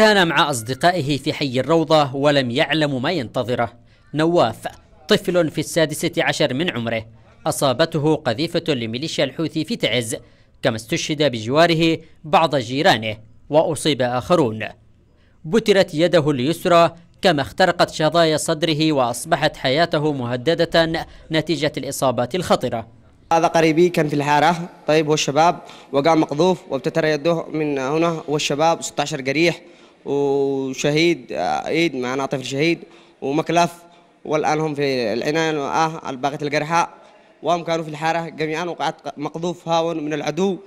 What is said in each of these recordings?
كان مع أصدقائه في حي الروضة ولم يعلم ما ينتظره نواف طفل في السادسة عشر من عمره أصابته قذيفة لميليشيا الحوثي في تعز كما استشهد بجواره بعض جيرانه وأصيب آخرون بترت يده اليسرى كما اخترقت شظايا صدره وأصبحت حياته مهددة نتيجة الإصابات الخطرة هذا قريبي كان في الحارة طيب والشباب وقام مقذوف وابتتر يده من هنا والشباب 16 قريح وشهيد عيد معنا طفل شهيد ومكلف والآن هم في العناية اه الباقية الجرحى وهم كانوا في الحارة جميعا وقعت مقذوف هاون من العدو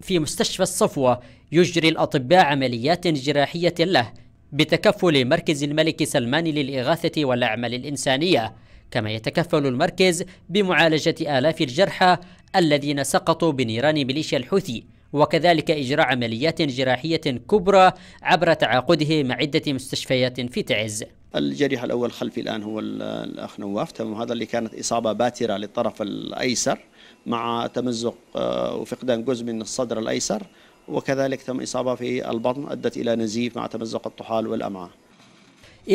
في مستشفى الصفوة يجري الأطباء عمليات جراحية له بتكفل مركز الملك سلمان للإغاثة والأعمال الإنسانية كما يتكفل المركز بمعالجة آلاف الجرحى الذين سقطوا بنيران ميليشيا الحوثي وكذلك إجراء عمليات جراحية كبرى عبر تعاقده مع عدة مستشفيات في تعز الجريح الأول خلفي الآن هو الأخ نواف تمام هذا اللي كانت إصابة باترة للطرف الأيسر مع تمزق آه، وفقدان جزء من الصدر الأيسر وكذلك تم إصابة في البطن أدت إلى نزيف مع تمزق الطحال والأمعاء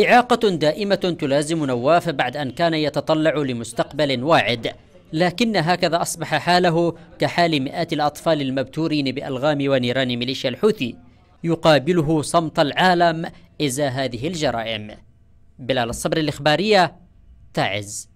إعاقة دائمة تلازم نواف بعد أن كان يتطلع لمستقبل واعد لكن هكذا أصبح حاله كحال مئات الأطفال المبتورين بألغام ونيران ميليشيا الحوثي يقابله صمت العالم إزاء هذه الجرائم بلال الصبر الإخبارية تعز